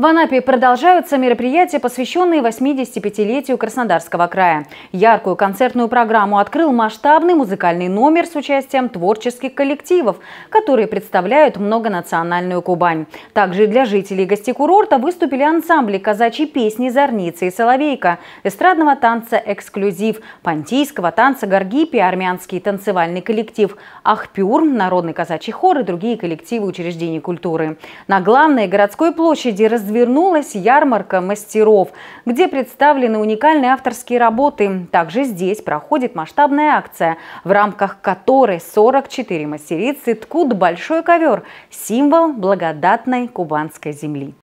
В Анапе продолжаются мероприятия, посвященные 85-летию Краснодарского края. Яркую концертную программу открыл масштабный музыкальный номер с участием творческих коллективов, которые представляют многонациональную Кубань. Также для жителей гостей курорта выступили ансамбли казачьей песни «Зорница» и «Соловейка», эстрадного танца «Эксклюзив», понтийского танца «Горгипи», армянский танцевальный коллектив «Ахпюр», народный казачий хор и другие коллективы учреждений культуры. На главной городской площади раз развернулась ярмарка мастеров, где представлены уникальные авторские работы. Также здесь проходит масштабная акция, в рамках которой 44 мастерицы ткут большой ковер – символ благодатной кубанской земли.